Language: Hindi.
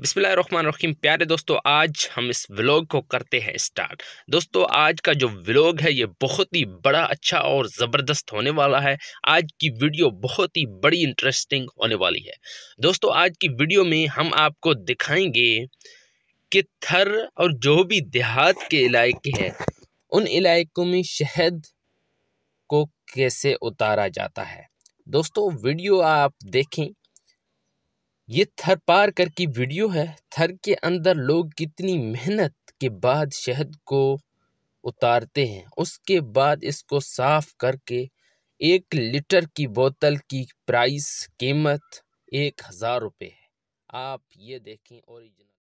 बिस्मिल्लाहिर्रहमानिर्रहीम प्यारे दोस्तों आज हम इस व्लॉग को करते हैं स्टार्ट दोस्तों आज का जो व्लॉग है ये बहुत ही बड़ा अच्छा और ज़बरदस्त होने वाला है आज की वीडियो बहुत ही बड़ी इंटरेस्टिंग होने वाली है दोस्तों आज की वीडियो में हम आपको दिखाएंगे कि थर और जो भी देहात के इलाके हैं उन इलाकों में शहद को कैसे उतारा जाता है दोस्तों वीडियो आप देखें ये थर पार कर की वीडियो है थर के अंदर लोग कितनी मेहनत के बाद शहद को उतारते हैं उसके बाद इसको साफ करके एक लीटर की बोतल की प्राइस कीमत एक हज़ार रुपये है आप ये देखें ओरिजिनल